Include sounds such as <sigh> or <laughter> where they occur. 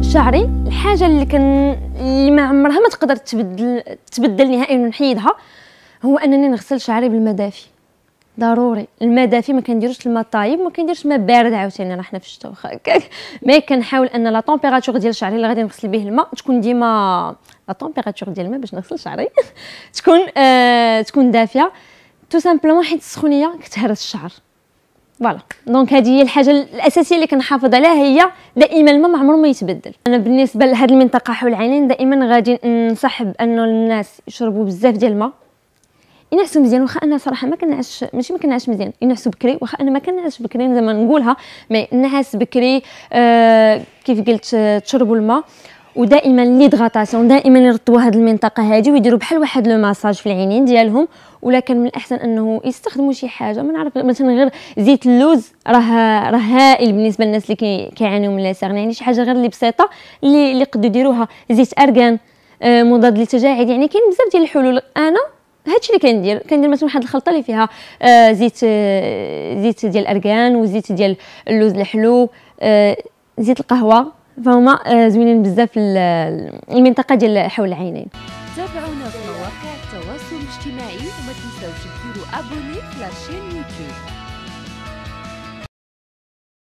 شعري الحاجه اللي كان اللي ما عمرها ما تقدر تبدل تبدل نهائيا ونحيدها هو انني نغسل شعري بالماء دافي ضروري الماء دافي ما كنديروش الماء طايب ما كنديرش الماء بارد عاوتاني راه حنا في الشتاء واخا هكاك مي كنحاول ان لا طومبيراتور ديال شعري اللي غادي نغسل به الماء تكون ديما لا طومبيراتور ديال الماء باش نغسل شعري <laughs> تكون آه تكون دافيه تو سامبلومون حيت السخونيه كتهرس الشعر فوالا دونك هذه هي الحاجه الاساسيه اللي كنحافظ عليها هي دائما الماء ما عمره ما يتبدل انا بالنسبه لهاد المنطقه حول العينين دائما غادي ننصح بانه الناس يشربوا بزاف ديال الماء ينعسوا مزيان واخا انا صراحه ما كنعش ماشي ما كنعش مزيان ينعسوا بكري واخا انا ما كنعش بكري زعما نقولها مي نعس بكري آه كيف قلت تشربوا الماء ودائما ليدغاتاسيون دائما يرطبوا هاد المنطقه هادي ويديروا بحال واحد لو ماساج في العينين ديالهم ولكن من الاحسن انه يستخدموا شي حاجه ما نعرف مثلا غير زيت اللوز راه راه هائل بالنسبه للناس اللي كيعانيو من اللاصق يعني شي حاجه غير اللي بسيطه اللي اللي قدو يديروها زيت ارغان آه، مضاد للتجاعيد يعني كاين بزاف ديال الحلول انا هادشي اللي كندير كندير مثلا واحد الخلطه اللي فيها آه، زيت آه، زيت ديال الارغان وزيت ديال اللوز الحلو زيت القهوه فهما آه، زوينين بزاف المنطقه ديال حول العينين تابعونا في مواقع التواصل الاجتماعي وما تنساوش ديروا ابوني في لاشين يوتيوب